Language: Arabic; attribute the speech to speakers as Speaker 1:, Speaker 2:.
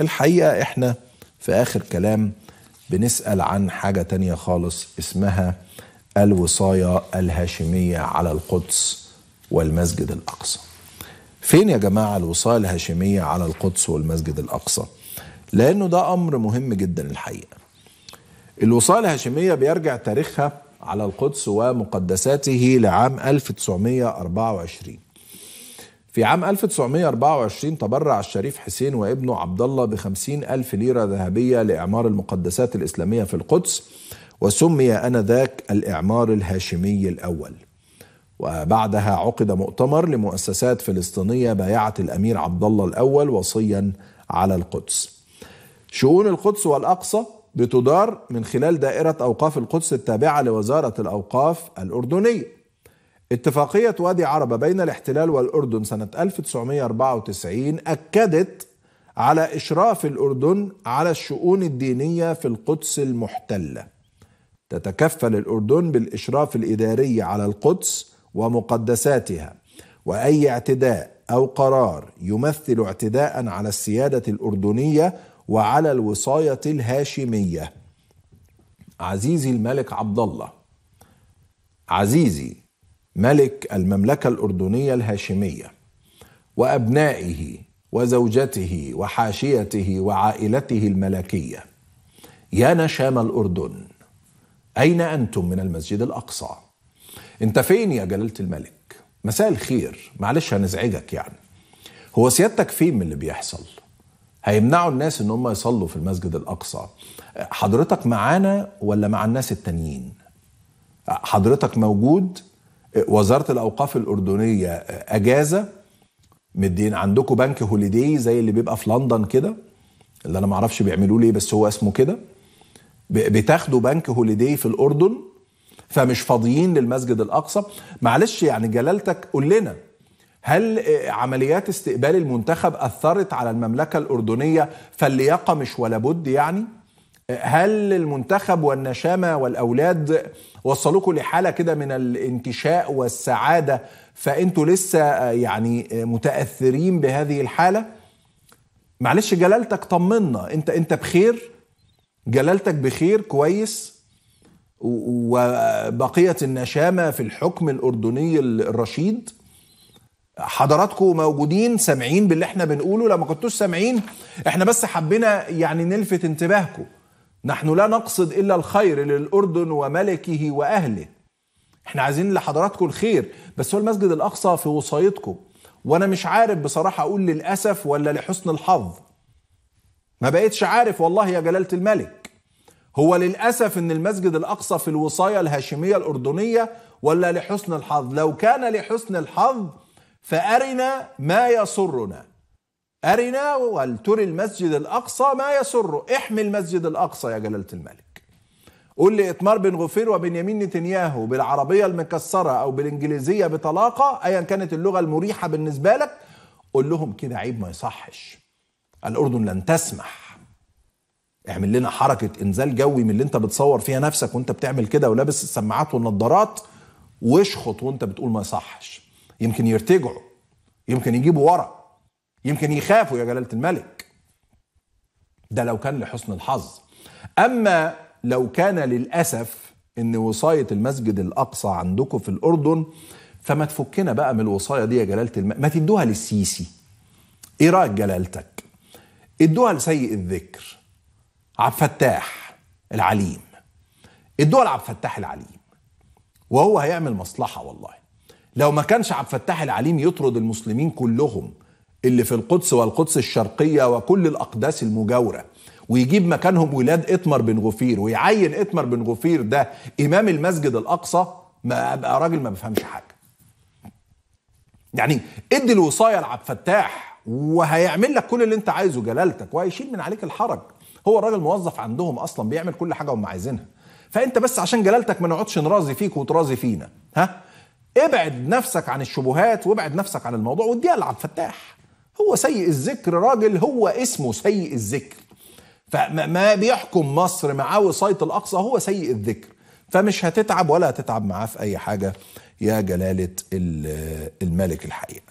Speaker 1: الحقيقة احنا في آخر كلام بنسأل عن حاجة تانية خالص اسمها الوصاية الهاشمية على القدس والمسجد الأقصى فين يا جماعة الوصاية الهاشمية على القدس والمسجد الأقصى لأنه ده أمر مهم جدا الحقيقة الوصاية الهاشمية بيرجع تاريخها على القدس ومقدساته لعام 1924 في عام 1924 تبرع الشريف حسين وابنه عبد الله ب ألف ليرة ذهبية لإعمار المقدسات الإسلامية في القدس وسمي آنذاك الإعمار الهاشمي الأول وبعدها عقد مؤتمر لمؤسسات فلسطينية بايعت الأمير عبد الله الأول وصيا على القدس شؤون القدس والأقصى بتدار من خلال دائرة أوقاف القدس التابعة لوزارة الأوقاف الأردنية اتفاقية وادي عربة بين الاحتلال والأردن سنة 1994 أكدت على إشراف الأردن على الشؤون الدينية في القدس المحتلة. تتكفل الأردن بالإشراف الإداري على القدس ومقدساتها وأي اعتداء أو قرار يمثل اعتداء على السيادة الأردنية وعلى الوصاية الهاشمية. عزيزي الملك عبد الله عزيزي ملك المملكة الأردنية الهاشمية وأبنائه وزوجته وحاشيته وعائلته الملكية يا نشام الأردن أين أنتم من المسجد الأقصى؟ أنت فين يا جلالة الملك؟ مساء الخير معلش هنزعجك يعني هو سيادتك فين من اللي بيحصل؟ هيمنعوا الناس ان هم يصلوا في المسجد الاقصى حضرتك معانا ولا مع الناس التانيين حضرتك موجود وزاره الاوقاف الاردنيه اجازه مدين عندكم بنك هوليدي زي اللي بيبقى في لندن كده اللي انا ما اعرفش بيعملوه ليه بس هو اسمه كده بتاخدوا بنك هوليدي في الاردن فمش فاضيين للمسجد الاقصى معلش يعني جلالتك قول لنا هل آه، عمليات استقبال المنتخب اثرت على المملكه الاردنيه فاللياقه مش ولا بد يعني هل المنتخب والنشامه والاولاد وصلوكوا لحاله كده من الانتشاء والسعاده فانتوا لسه آه، يعني آه، متاثرين بهذه الحاله معلش جلالتك طمنا انت انت بخير جلالتك بخير كويس وبقيه النشامه في الحكم الاردني الرشيد حضراتكم موجودين سامعين باللي احنا بنقوله لما كنتوش سامعين احنا بس حبينا يعني نلفت انتباهكم نحن لا نقصد إلا الخير للأردن وملكه وأهله احنا عايزين لحضراتكم الخير بس هو المسجد الأقصى في وصايتكم وأنا مش عارف بصراحة أقول للأسف ولا لحسن الحظ ما بقيتش عارف والله يا جلالة الملك هو للأسف أن المسجد الأقصى في الوصاية الهاشمية الأردنية ولا لحسن الحظ لو كان لحسن الحظ فأرنا ما يسرنا أرنا ولتري المسجد الأقصى ما يسره احمي المسجد الأقصى يا جلالة الملك قول لي إتمار بن غفير وبنيامين نتنياهو بالعربية المكسرة أو بالإنجليزية بطلاقة أيا كانت اللغة المريحة بالنسبة لك قول لهم كده عيب ما يصحش الأردن لن تسمح اعمل لنا حركة إنزال جوي من اللي أنت بتصور فيها نفسك وأنت بتعمل كده ولابس السماعات والنظارات واشخط وأنت بتقول ما يصحش يمكن يرتجعوا يمكن يجيبوا ورق يمكن يخافوا يا جلاله الملك ده لو كان لحسن الحظ اما لو كان للاسف ان وصايه المسجد الاقصى عندكم في الاردن فما تفكنا بقى من الوصايه دي يا جلاله الملك ما تدوها للسيسي ايه رايك جلالتك ادوها لسيء الذكر عبد الفتاح العليم ادوها لعبد الفتاح العليم وهو هيعمل مصلحه والله لو ما كانش عبد الفتاح العليم يطرد المسلمين كلهم اللي في القدس والقدس الشرقية وكل الأقداس المجاورة ويجيب مكانهم ولاد إتمر بن غفير ويعين إتمر بن غفير ده إمام المسجد الأقصى ما أبقى راجل ما بفهمش حاجة يعني ادي الوصاية لعبد الفتاح وهيعمل لك كل اللي انت عايزه جلالتك وهيشيل من عليك الحرج هو الراجل موظف عندهم اصلا بيعمل كل حاجه هم عايزينها فانت بس عشان جلالتك ما نقعدش نراضي فيك وتراضي فينا ها ابعد نفسك عن الشبهات وابعد نفسك عن الموضوع واديها لعبد الفتاح هو سيء الذكر راجل هو اسمه سيء الذكر فما بيحكم مصر معاه وصاية الأقصى هو سيء الذكر فمش هتتعب ولا هتتعب معاه في أي حاجة يا جلالة الملك الحقيقة